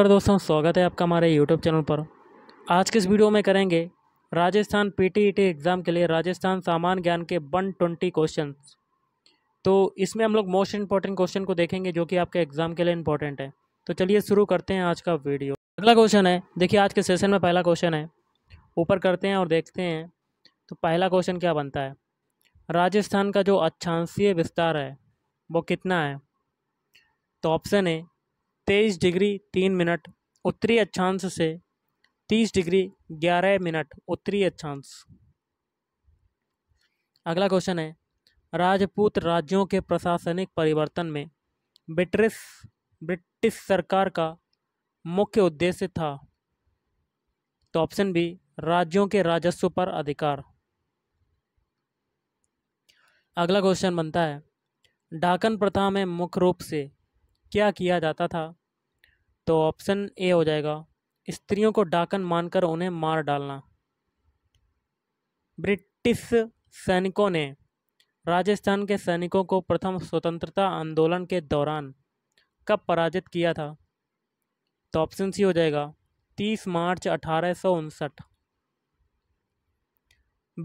नमस्कार दोस्तों स्वागत है आपका हमारे यूट्यूब चैनल पर आज के इस वीडियो में करेंगे राजस्थान पीटीईटी एग्ज़ाम e के लिए राजस्थान सामान्य ज्ञान के वन ट्वेंटी क्वेश्चन तो इसमें हम लोग मोस्ट इंपॉर्टेंट क्वेश्चन को देखेंगे जो कि आपके एग्ज़ाम के लिए इंपॉर्टेंट है तो चलिए शुरू करते हैं आज का वीडियो अगला क्वेश्चन है देखिए आज के सेशन में पहला क्वेश्चन है ऊपर करते हैं और देखते हैं तो पहला क्वेश्चन क्या बनता है राजस्थान का जो अच्छांशीय विस्तार है वो कितना है तो ऑप्शन है तेईस डिग्री तीन मिनट उत्तरी अक्षांश से तीस डिग्री ग्यारह मिनट उत्तरी अक्षांश अगला क्वेश्चन है राजपूत राज्यों के प्रशासनिक परिवर्तन में ब्रिटिश ब्रिटिश सरकार का मुख्य उद्देश्य था तो ऑप्शन बी राज्यों के राजस्व पर अधिकार अगला क्वेश्चन बनता है ढाकन प्रथा में मुख्य रूप से क्या किया जाता था तो ऑप्शन ए हो जाएगा स्त्रियों को डाकन मानकर उन्हें मार डालना ब्रिटिश सैनिकों ने राजस्थान के सैनिकों को प्रथम स्वतंत्रता आंदोलन के दौरान कब पराजित किया था तो ऑप्शन सी हो जाएगा 30 मार्च अठारह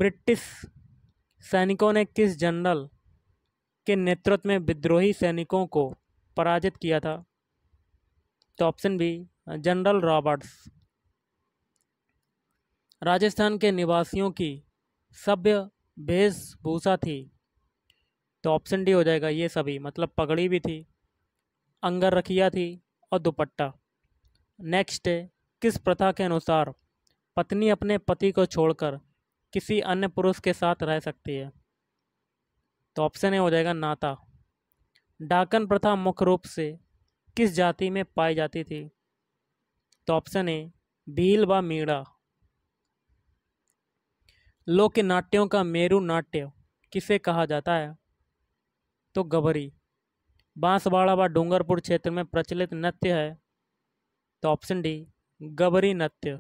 ब्रिटिश सैनिकों ने किस जनरल के नेतृत्व में विद्रोही सैनिकों को पराजित किया था तो option B general Roberts Rajasthan के निवासियों की सभ्य वेशभूषा थी तो ऑप्शन डी हो जाएगा ये सभी मतलब पगड़ी भी थी अंगर रखिया थी और दुपट्टा नेक्स्ट है किस प्रथा के अनुसार पत्नी अपने पति को छोड़कर किसी अन्य पुरुष के साथ रह सकती है तो ऑप्शन ए हो जाएगा नाता डाकन प्रथा मुख्य रूप से किस जाति में पाई जाती थी तो ऑप्शन ए भील व मीड़ा लोक नाट्यों का मेरु नाट्य किसे कहा जाता है तो गबरी बांसवाड़ा व डूंगरपुर क्षेत्र में प्रचलित नृत्य है तो ऑप्शन डी गबरी नृत्य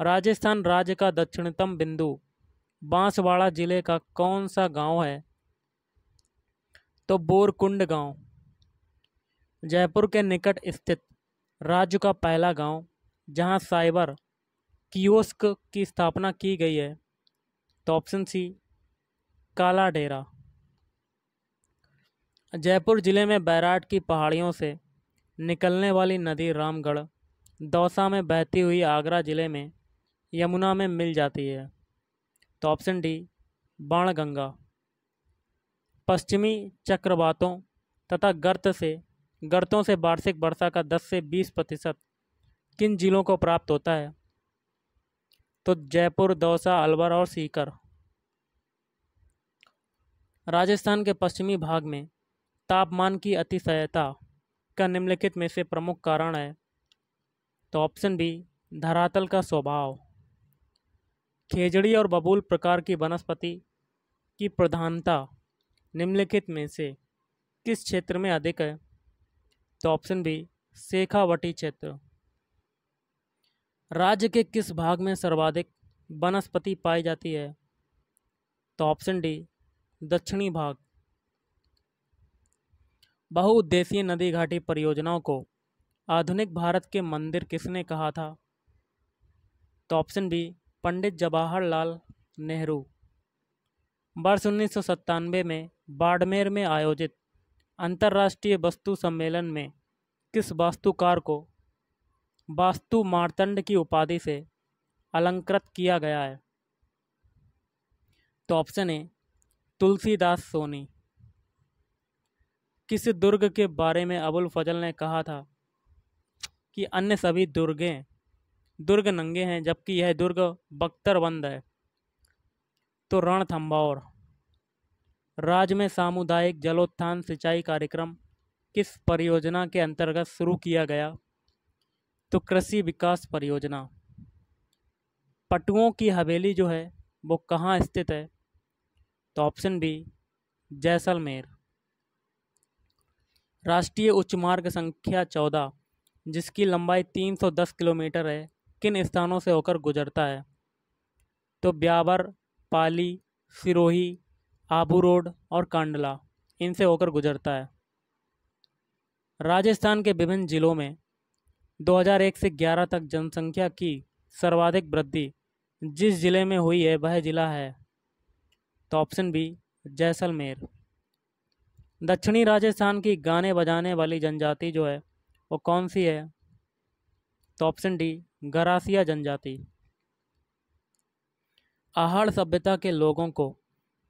राजस्थान राज्य का दक्षिणतम बिंदु बांसवाड़ा जिले का कौन सा गांव है तो बोरकुंड गांव जयपुर के निकट स्थित राज्य का पहला गांव जहां साइबर कियोस्क की स्थापना की गई है तो ऑप्शन सी काला डेरा जयपुर ज़िले में बैराट की पहाड़ियों से निकलने वाली नदी रामगढ़ दौसा में बहती हुई आगरा ज़िले में यमुना में मिल जाती है तो ऑप्शन डी बाणगंगा पश्चिमी चक्रवातों तथा गर्त से गर्तों से वार्षिक वर्षा का 10 से 20 प्रतिशत किन जिलों को प्राप्त होता है तो जयपुर दौसा अलवर और सीकर राजस्थान के पश्चिमी भाग में तापमान की अतिशयता का निम्नलिखित में से प्रमुख कारण है तो ऑप्शन बी धरातल का स्वभाव खेजड़ी और बबूल प्रकार की वनस्पति की प्रधानता निम्नलिखित में से किस क्षेत्र में अधिक है तो ऑप्शन बी शेखावटी क्षेत्र राज्य के किस भाग में सर्वाधिक वनस्पति पाई जाती है तो ऑप्शन डी दक्षिणी भाग बहुउद्देशीय नदी घाटी परियोजनाओं को आधुनिक भारत के मंदिर किसने कहा था तो ऑप्शन बी पंडित जवाहरलाल नेहरू वर्ष उन्नीस में बाड़मेर में आयोजित अंतर्राष्ट्रीय वस्तु सम्मेलन में किस वास्तुकार को वास्तु मारतंड की उपाधि से अलंकृत किया गया है तो ऑप्शन ए तुलसीदास सोनी किस दुर्ग के बारे में अबुल फजल ने कहा था कि अन्य सभी दुर्गे दुर्ग नंगे हैं जबकि यह दुर्ग बख्तरबंद है तो रणथम्बौर राज्य में सामुदायिक जलोत्थान सिंचाई कार्यक्रम किस परियोजना के अंतर्गत शुरू किया गया तो कृषि विकास परियोजना पटुओं की हवेली जो है वो कहाँ स्थित है तो ऑप्शन बी जैसलमेर राष्ट्रीय उच्च मार्ग संख्या चौदह जिसकी लंबाई तीन सौ दस किलोमीटर है किन स्थानों से होकर गुजरता है तो ब्यावर पाली सिरोही आबू रोड और कांडला इनसे होकर गुजरता है राजस्थान के विभिन्न जिलों में 2001 से 11 तक जनसंख्या की सर्वाधिक वृद्धि जिस ज़िले में हुई है वह ज़िला है तो ऑप्शन बी जैसलमेर दक्षिणी राजस्थान की गाने बजाने वाली जनजाति जो है वो कौन सी है तो ऑप्शन डी गरासिया जनजाति आहड़ सभ्यता के लोगों को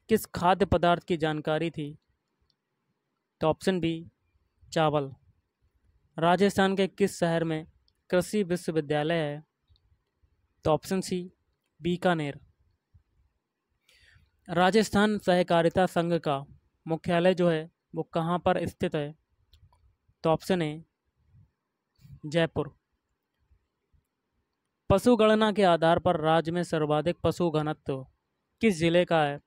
किस खाद्य पदार्थ की जानकारी थी तो ऑप्शन बी चावल राजस्थान के किस शहर में कृषि विश्वविद्यालय है तो ऑप्शन सी बीकानेर राजस्थान सहकारिता संघ का मुख्यालय जो है वो कहाँ पर स्थित है तो ऑप्शन ए जयपुर पशु गणना के आधार पर राज्य में सर्वाधिक पशु घनत्व किस जिले का है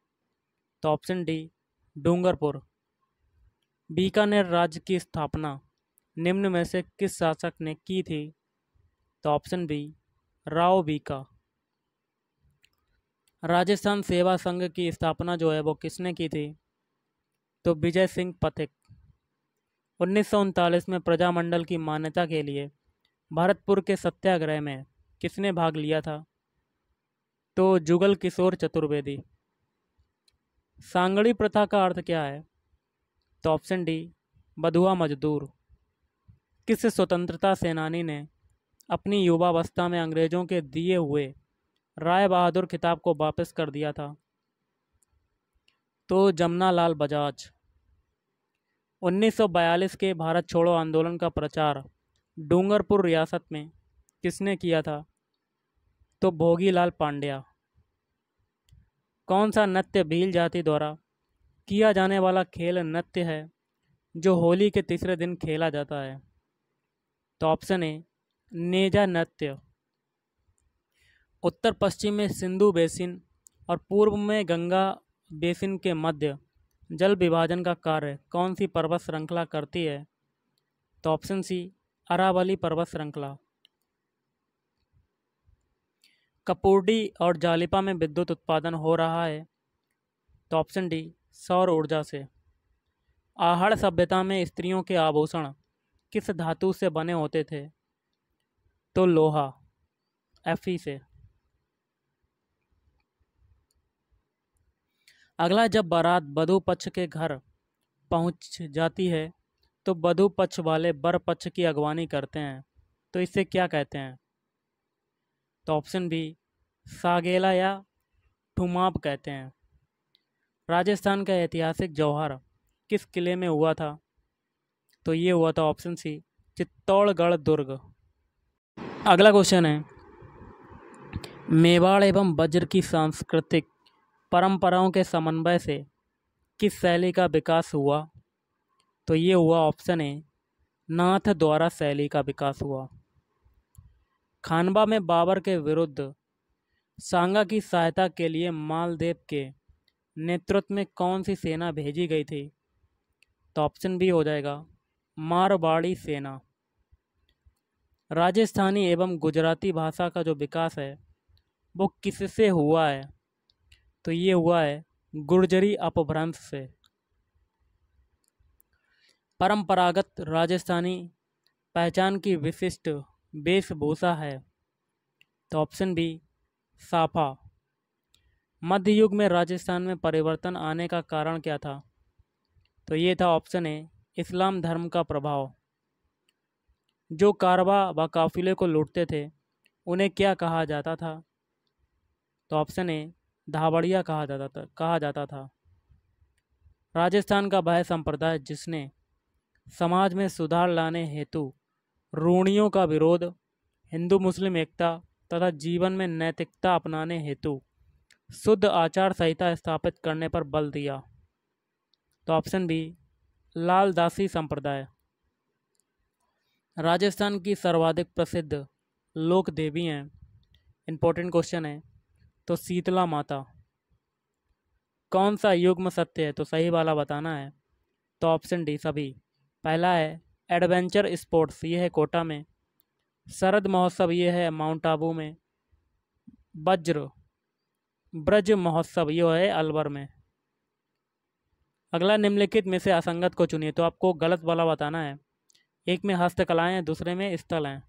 तो ऑप्शन डी डूंगरपुर बीकानेर राज्य की स्थापना निम्न में से किस शासक ने की थी तो ऑप्शन बी राव बीका राजस्थान सेवा संघ की स्थापना जो है वो किसने की थी तो विजय सिंह पथिक उन्नीस में प्रजामंडल की मान्यता के लिए भरतपुर के सत्याग्रह में किसने भाग लिया था तो जुगल किशोर चतुर्वेदी सांगड़ी प्रथा का अर्थ क्या है तो ऑप्शन डी बधुआ मजदूर किस स्वतंत्रता सेनानी ने अपनी युवावस्था में अंग्रेज़ों के दिए हुए राय बहादुर खिताब को वापस कर दिया था तो जमुना लाल बजाज 1942 के भारत छोड़ो आंदोलन का प्रचार डूंगरपुर रियासत में किसने किया था तो भोगीलाल पांड्या कौन सा नृत्य भील जाति द्वारा किया जाने वाला खेल नृत्य है जो होली के तीसरे दिन खेला जाता है तो ऑप्शन ए नेजा नृत्य उत्तर पश्चिम में सिंधु बेसिन और पूर्व में गंगा बेसिन के मध्य जल विभाजन का कार्य कौन सी पर्वत श्रृंखला करती है तो ऑप्शन सी अरावली पर्वत श्रृंखला कपूर्डी और जालिपा में विद्युत उत्पादन हो रहा है तो ऑप्शन डी सौर ऊर्जा से आहड़ सभ्यता में स्त्रियों के आभूषण किस धातु से बने होते थे तो लोहा एफ से अगला जब बारात बधु पक्ष के घर पहुंच जाती है तो बधु पक्ष वाले बर पक्ष की अगवानी करते हैं तो इसे क्या कहते हैं तो ऑप्शन बी सागेला या ठुमाप कहते हैं राजस्थान का ऐतिहासिक जौहर किस किले में हुआ था तो ये हुआ था ऑप्शन सी चित्तौड़गढ़ दुर्ग अगला क्वेश्चन है मेवाड़ एवं वज्र की सांस्कृतिक परंपराओं के समन्वय से किस शैली का विकास हुआ तो ये हुआ ऑप्शन ए नाथ द्वारा शैली का विकास हुआ खानबा में बाबर के विरुद्ध सांगा की सहायता के लिए मालदेव के नेतृत्व में कौन सी सेना भेजी गई थी तो ऑप्शन भी हो जाएगा मारवाड़ी सेना राजस्थानी एवं गुजराती भाषा का जो विकास है वो किससे हुआ है तो ये हुआ है गुर्जरी अपभ्रंश से परंपरागत राजस्थानी पहचान की विशिष्ट वेशभूषा है तो ऑप्शन बी साफा मध्य युग में राजस्थान में परिवर्तन आने का कारण क्या था तो ये था ऑप्शन ए इस्लाम धर्म का प्रभाव जो कारवा व काफिले को लूटते थे उन्हें क्या कहा जाता था तो ऑप्शन ए धावड़िया कहा जाता था कहा जाता था राजस्थान का वह संप्रदाय जिसने समाज में सुधार लाने हेतु रूणियों का विरोध हिंदू मुस्लिम एकता तथा जीवन में नैतिकता अपनाने हेतु शुद्ध आचार संहिता स्थापित करने पर बल दिया तो ऑप्शन बी लालदासी संप्रदाय राजस्थान की सर्वाधिक प्रसिद्ध लोक देवी हैं इम्पोर्टेंट क्वेश्चन है तो शीतला माता कौन सा युग्म सत्य है तो सही वाला बताना है तो ऑप्शन डी सभी पहला है एडवेंचर स्पोर्ट्स ये है कोटा में शरद महोत्सव ये है माउंट आबू में वज्र ब्रज महोत्सव ये है अलवर में अगला निम्नलिखित में से असंगत को चुनिए तो आपको गलत वाला बताना है एक में हस्तकलाएँ हैं दूसरे में स्थल हैं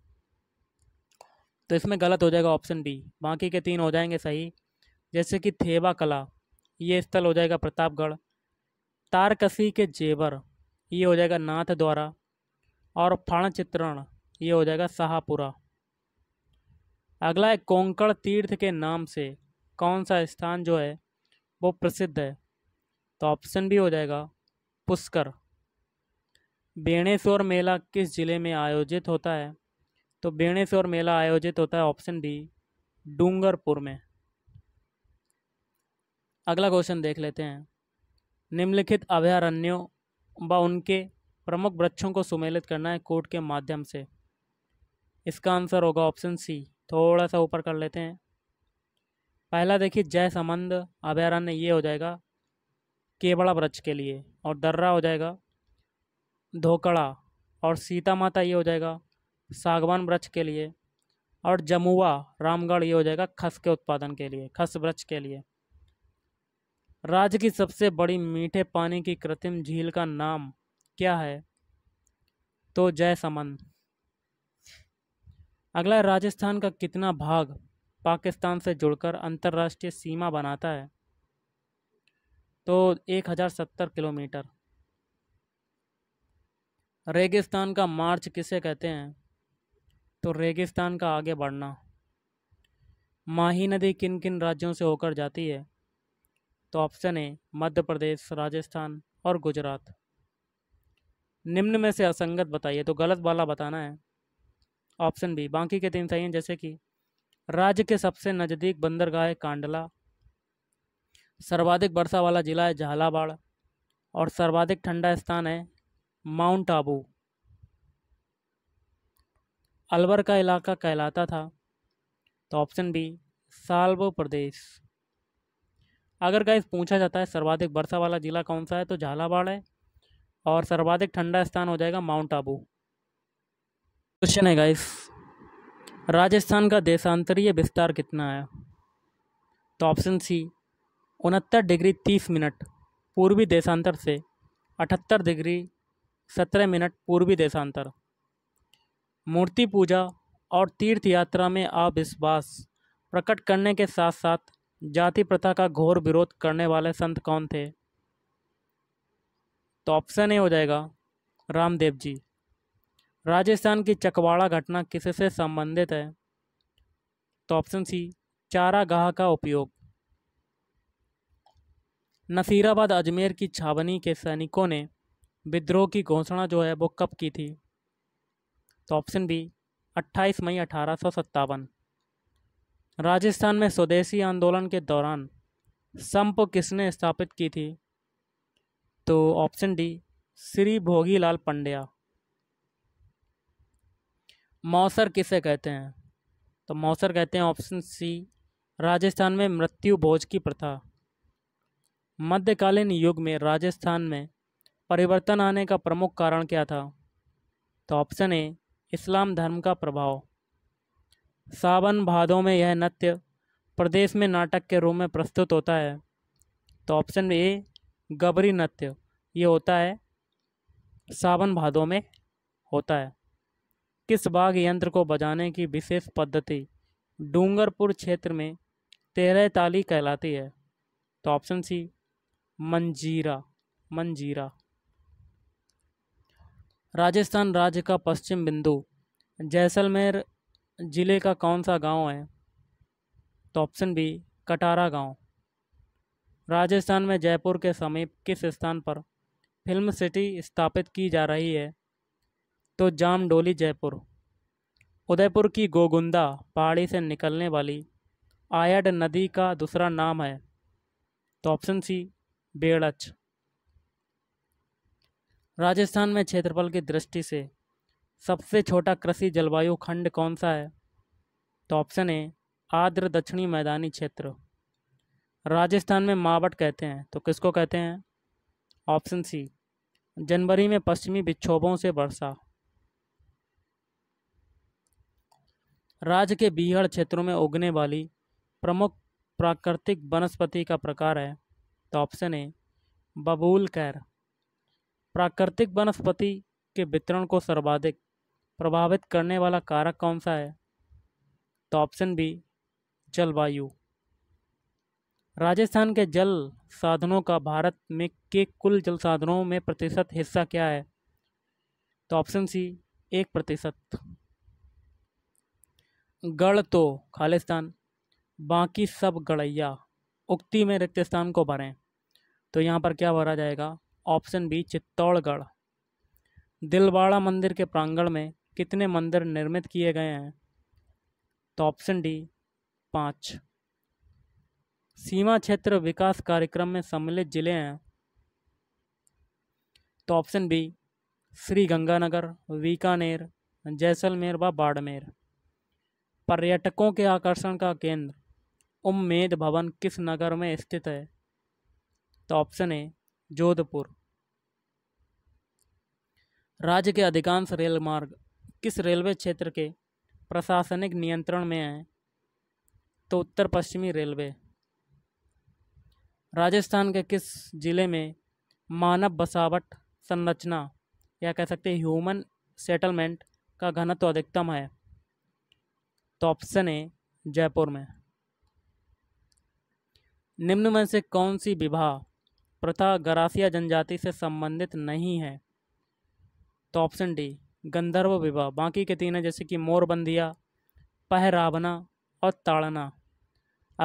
तो इसमें गलत हो जाएगा ऑप्शन बी बाकी के तीन हो जाएंगे सही जैसे कि थेवा कला ये स्थल हो जाएगा प्रतापगढ़ तारकसी के जेवर ये हो जाएगा नाथ द्वारा और फण चित्रण ये हो जाएगा शाहपुरा अगला है कोंकण तीर्थ के नाम से कौन सा स्थान जो है वो प्रसिद्ध है तो ऑप्शन भी हो जाएगा पुष्कर बेणेश्वर मेला किस जिले में आयोजित होता है तो बेणेश्वर मेला आयोजित होता है ऑप्शन बी डूंगरपुर में अगला क्वेश्चन देख लेते हैं निम्नलिखित अभयारण्यों व उनके प्रमुख वृक्षों को सुमेलित करना है कोट के माध्यम से इसका आंसर होगा ऑप्शन सी थोड़ा सा ऊपर कर लेते हैं पहला देखिए जय संबंध अभ्यारण्य ये हो जाएगा केवड़ा वृक्ष के लिए और दर्रा हो जाएगा धोकड़ा और सीता माता ये हो जाएगा सागवान वृक्ष के लिए और जमुआ रामगढ़ ये हो जाएगा खस के उत्पादन के लिए खस वृक्ष के लिए राज्य की सबसे बड़ी मीठे पानी की कृत्रिम झील का नाम क्या है तो जय समन अगला राजस्थान का कितना भाग पाकिस्तान से जुड़कर अंतर्राष्ट्रीय सीमा बनाता है तो एक हज़ार सत्तर किलोमीटर रेगिस्तान का मार्च किसे कहते हैं तो रेगिस्तान का आगे बढ़ना माही नदी किन किन राज्यों से होकर जाती है तो ऑप्शन ए मध्य प्रदेश राजस्थान और गुजरात निम्न में से असंगत बताइए तो गलत वाला बताना है ऑप्शन बी बाकी के तीन सही हैं जैसे कि राज्य के सबसे नज़दीक बंदरगाह है कांडला सर्वाधिक वर्षा वाला जिला है झालावाड़ और सर्वाधिक ठंडा स्थान है माउंट आबू अलवर का इलाका कहलाता था तो ऑप्शन बी साल्व प्रदेश अगर गाइस पूछा जाता है सर्वाधिक वर्षा वाला जिला कौन सा है तो झालावाड़ है और सर्वाधिक ठंडा स्थान हो जाएगा माउंट आबू क्वेश्चन है गाइस राजस्थान का देशांतरीय विस्तार कितना है तो ऑप्शन सी उनहत्तर डिग्री तीस मिनट पूर्वी देशांतर से अठहत्तर डिग्री सत्रह मिनट पूर्वी देशांतर मूर्ति पूजा और तीर्थ यात्रा में अविश्वास प्रकट करने के साथ साथ जाति प्रथा का घोर विरोध करने वाले संत कौन थे तो ऑप्शन ए हो जाएगा रामदेव जी राजस्थान की चकवाड़ा घटना किससे संबंधित है तो ऑप्शन सी चारागाह का उपयोग नसीराबाद अजमेर की छावनी के सैनिकों ने विद्रोह की घोषणा जो है वो कब की थी तो ऑप्शन बी 28 मई अठारह राजस्थान में स्वदेशी आंदोलन के दौरान संप किसने स्थापित की थी तो ऑप्शन डी श्री भोगीलाल पंड्या मौसर किसे कहते हैं तो मौसर कहते हैं ऑप्शन सी राजस्थान में मृत्यु भोज की प्रथा मध्यकालीन युग में राजस्थान में परिवर्तन आने का प्रमुख कारण क्या था तो ऑप्शन ए इस्लाम धर्म का प्रभाव सावन भादों में यह नृत्य प्रदेश में नाटक के रूप में प्रस्तुत होता है तो ऑप्शन ए गबरी नृत्य ये होता है सावन भादों में होता है किस बाघ यंत्र को बजाने की विशेष पद्धति डूंगरपुर क्षेत्र में तेरह ताली कहलाती है तो ऑप्शन सी मंजीरा मंजीरा राजस्थान राज्य का पश्चिम बिंदु जैसलमेर ज़िले का कौन सा गांव है तो ऑप्शन बी कटारा गांव राजस्थान में जयपुर के समीप किस स्थान पर फिल्म सिटी स्थापित की जा रही है तो जामडोली जयपुर उदयपुर की गोगुंदा पहाड़ी से निकलने वाली आयड नदी का दूसरा नाम है तो ऑप्शन सी बेड़च राजस्थान में क्षेत्रफल की दृष्टि से सबसे छोटा कृषि जलवायु खंड कौन सा है तो ऑप्शन ए आर्द्र दक्षिणी मैदानी क्षेत्र राजस्थान में मावट कहते हैं तो किसको कहते हैं ऑप्शन सी जनवरी में पश्चिमी विक्षोभों से वर्षा राज्य के बीहड़ क्षेत्रों में उगने वाली प्रमुख प्राकृतिक वनस्पति का प्रकार है तो ऑप्शन ए बबूल कैर प्राकृतिक वनस्पति के वितरण को सर्वाधिक प्रभावित करने वाला कारक कौन सा है तो ऑप्शन बी जलवायु राजस्थान के जल साधनों का भारत में के कुल जल साधनों में प्रतिशत हिस्सा क्या है तो ऑप्शन सी एक प्रतिशत गढ़ तो खालिस्तान बाकी सब गढ़ैया उक्ति में रिक्त स्थान को भरें तो यहाँ पर क्या भरा जाएगा ऑप्शन बी चित्तौड़गढ़ दिलवाड़ा मंदिर के प्रांगण में कितने मंदिर निर्मित किए गए हैं तो ऑप्शन डी पाँच सीमा क्षेत्र विकास कार्यक्रम में सम्मिलित जिले हैं तो ऑप्शन बी श्री गंगानगर बीकानेर जैसलमेर व बाड़मेर पर्यटकों के आकर्षण का केंद्र उम्मेद भवन किस नगर में स्थित है तो ऑप्शन ए जोधपुर राज्य के अधिकांश रेल मार्ग किस रेलवे क्षेत्र के प्रशासनिक नियंत्रण में हैं तो उत्तर पश्चिमी रेलवे राजस्थान के किस ज़िले में मानव बसावट संरचना या कह सकते हैं ह्यूमन सेटलमेंट का घनत्व तो अधिकतम है तो ऑप्शन ए जयपुर में निम्न में से कौन सी विवाह प्रथा गरासिया जनजाति से संबंधित नहीं है तो ऑप्शन डी गंधर्व विवाह बाकी के तीन है जैसे कि मोरबंदिया पहरावना और ताड़ना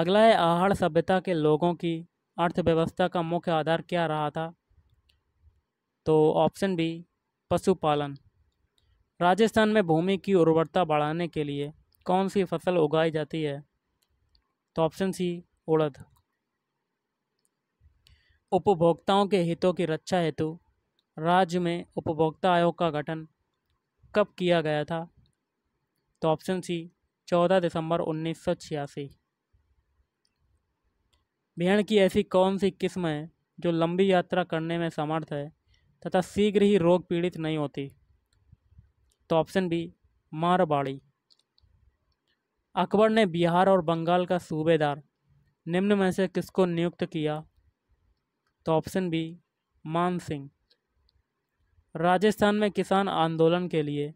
अगला है आहड़ सभ्यता के लोगों की अर्थव्यवस्था का मुख्य आधार क्या रहा था तो ऑप्शन बी पशुपालन राजस्थान में भूमि की उर्वरता बढ़ाने के लिए कौन सी फसल उगाई जाती है तो ऑप्शन सी उड़द उपभोक्ताओं के हितों की रक्षा हेतु राज्य में उपभोक्ता आयोग का गठन कब किया गया था तो ऑप्शन सी चौदह दिसंबर उन्नीस सौ छियासी भेड़ की ऐसी कौन सी किस्म है जो लंबी यात्रा करने में समर्थ है तथा शीघ्र ही रोग पीड़ित नहीं होती तो ऑप्शन बी मारवाड़ी अकबर ने बिहार और बंगाल का सूबेदार निम्न में से किसको नियुक्त किया तो ऑप्शन बी मान सिंह राजस्थान में किसान आंदोलन के लिए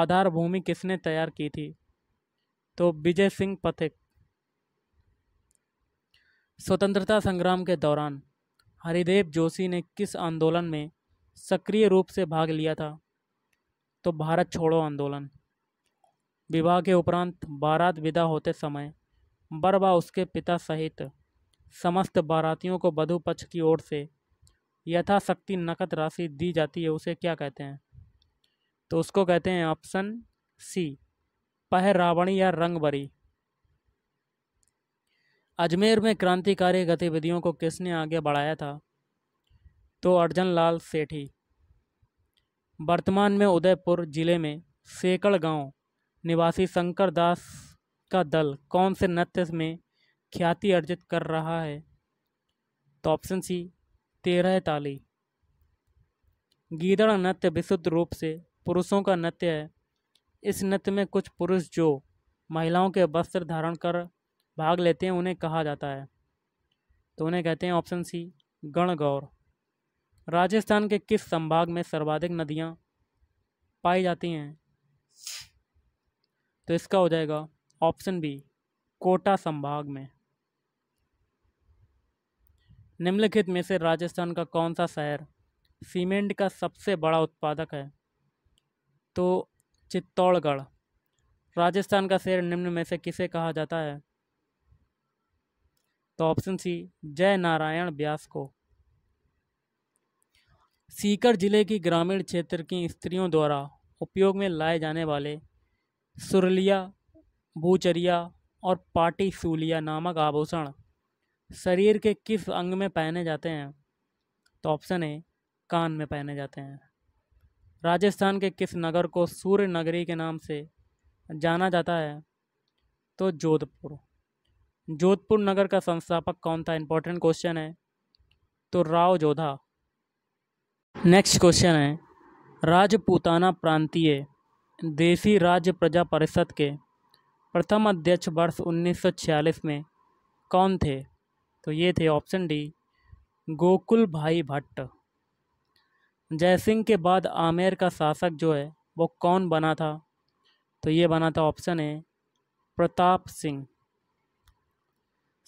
आधार भूमि किसने तैयार की थी तो विजय सिंह पथिक स्वतंत्रता संग्राम के दौरान हरिदेव जोशी ने किस आंदोलन में सक्रिय रूप से भाग लिया था तो भारत छोड़ो आंदोलन विवाह के उपरांत बारात विदा होते समय बरबा उसके पिता सहित समस्त बारातियों को वधु पक्ष की ओर से यथाशक्ति नकद राशि दी जाती है उसे क्या कहते हैं तो उसको कहते हैं ऑप्शन सी पहरावणी या रंगबरी अजमेर में क्रांतिकारी गतिविधियों को किसने आगे बढ़ाया था तो अर्जन लाल सेठी वर्तमान में उदयपुर जिले में सेकड़ गांव निवासी शंकर दास का दल कौन से नृत्य में ख्याति अर्जित कर रहा है तो ऑप्शन सी तेरह ताली गीदड़ नृत्य विशुद्ध रूप से पुरुषों का नृत्य है इस नृत्य में कुछ पुरुष जो महिलाओं के वस्त्र धारण कर भाग लेते हैं उन्हें कहा जाता है तो उन्हें कहते हैं ऑप्शन सी गणगौर राजस्थान के किस संभाग में सर्वाधिक नदियाँ पाई जाती हैं तो इसका हो जाएगा ऑप्शन बी कोटा संभाग में निम्नलिखित में से राजस्थान का कौन सा शहर सीमेंट का सबसे बड़ा उत्पादक है तो चित्तौड़गढ़ राजस्थान का शहर निम्न में से किसे कहा जाता है तो ऑप्शन सी जय नारायण व्यास को सीकर जिले की ग्रामीण क्षेत्र की स्त्रियों द्वारा उपयोग में लाए जाने वाले सुरलिया भूचरिया और पाटी सूलिया नामक आभूषण शरीर के किस अंग में पहने जाते हैं तो ऑप्शन ए कान में पहने जाते हैं राजस्थान के किस नगर को सूर्य नगरी के नाम से जाना जाता है तो जोधपुर जोधपुर नगर का संस्थापक कौन था इंपॉर्टेंट क्वेश्चन है तो राव जोधा नेक्स्ट क्वेश्चन है राजपूताना प्रांतीय देसी राज्य प्रजा परिषद के प्रथम अध्यक्ष वर्ष 1946 में कौन थे तो ये थे ऑप्शन डी गोकुल भाई भट्ट जयसिंह के बाद आमेर का शासक जो है वो कौन बना था तो ये बना था ऑप्शन ए प्रताप सिंह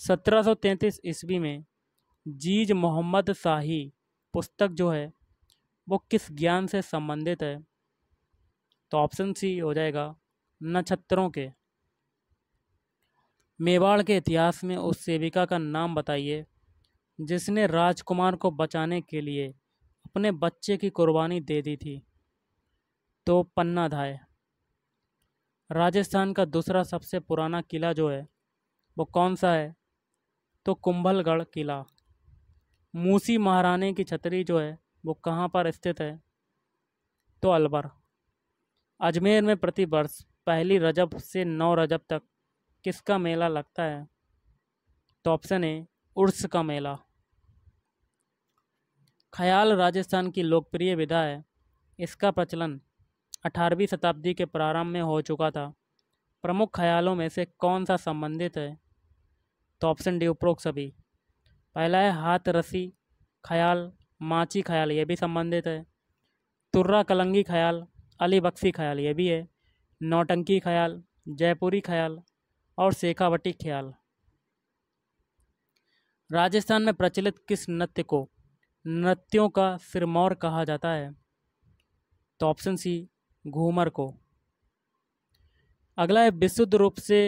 1733 ईस्वी में जीज मोहम्मद शाही पुस्तक जो है वो किस ज्ञान से संबंधित है तो ऑप्शन सी हो जाएगा नक्षत्रों के मेवाड़ के इतिहास में उस सेविका का नाम बताइए जिसने राजकुमार को बचाने के लिए अपने बच्चे की कुर्बानी दे दी थी तो पन्ना धाय राजस्थान का दूसरा सबसे पुराना किला जो है वो कौन सा है तो कुंभलगढ़ किला मूसी महारानी की छतरी जो है वो कहाँ पर स्थित है तो अलवर अजमेर में प्रति वर्ष पहली रजब से नौ रजब तक किसका मेला लगता है तो ऑप्शन ए उर्स का मेला ख्याल राजस्थान की लोकप्रिय विधा है इसका प्रचलन 18वीं शताब्दी के प्रारंभ में हो चुका था प्रमुख ख्यालों में से कौन सा संबंधित है तो ऑप्शन डी उपरोक्त सभी पहला है हाथ रसी ख्याल माची ख्याल ये भी संबंधित है तुर्रा कलंगी ख्याल अली बक्सी ख्याल ये भी है नौटंकी ख्याल जयपुरी ख्याल और शेखावटी ख्याल राजस्थान में प्रचलित किस नृत्य को नृत्यों का सिरमौर कहा जाता है तो ऑप्शन सी घूमर को अगला है विशुद्ध रूप से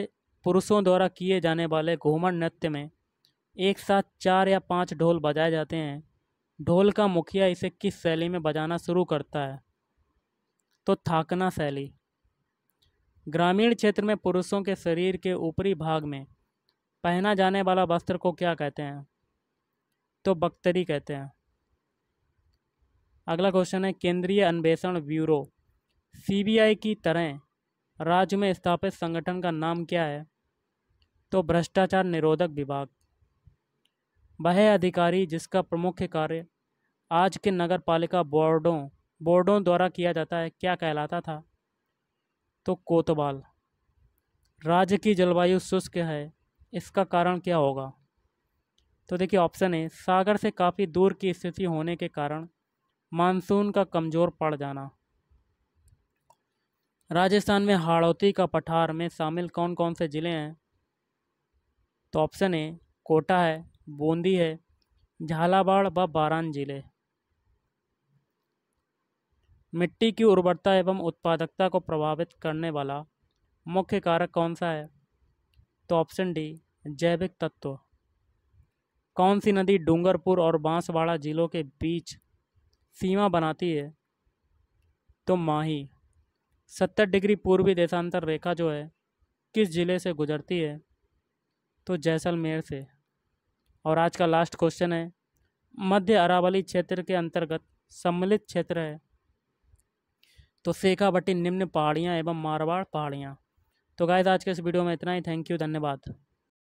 पुरुषों द्वारा किए जाने वाले घूमर नृत्य में एक साथ चार या पांच ढोल बजाए जाते हैं ढोल का मुखिया इसे किस शैली में बजाना शुरू करता है तो थाकना शैली ग्रामीण क्षेत्र में पुरुषों के शरीर के ऊपरी भाग में पहना जाने वाला वस्त्र को क्या कहते हैं तो बख्तरी कहते हैं अगला क्वेश्चन है केंद्रीय अन्वेषण ब्यूरो सीबीआई की तरह राज्य में स्थापित संगठन का नाम क्या है तो भ्रष्टाचार निरोधक विभाग वह अधिकारी जिसका प्रमुख कार्य आज के नगर पालिका बोर्डों बोर्डों द्वारा किया जाता है क्या कहलाता था तो कोतवाल राज्य की जलवायु शुष्क है इसका कारण क्या होगा तो देखिए ऑप्शन ए सागर से काफ़ी दूर की स्थिति होने के कारण मानसून का कमज़ोर पड़ जाना राजस्थान में हाड़ौती का पठार में शामिल कौन कौन से ज़िले हैं तो ऑप्शन ए कोटा है बूंदी है झालावाड़ व बारान जिले मिट्टी की उर्वरता एवं उत्पादकता को प्रभावित करने वाला मुख्य कारक कौन सा है तो ऑप्शन डी जैविक तत्व कौन सी नदी डूंगरपुर और बांसवाड़ा जिलों के बीच सीमा बनाती है तो माही सत्तर डिग्री पूर्वी देशांतर रेखा जो है किस जिले से गुजरती है तो जैसलमेर से और आज का लास्ट क्वेश्चन है मध्य अरावली क्षेत्र के अंतर्गत सम्मिलित क्षेत्र है तो सेखा बटी निम्न पहाड़ियाँ एवं मारवाड़ पहाड़ियाँ तो गाय आज के इस वीडियो में इतना ही थैंक यू धन्यवाद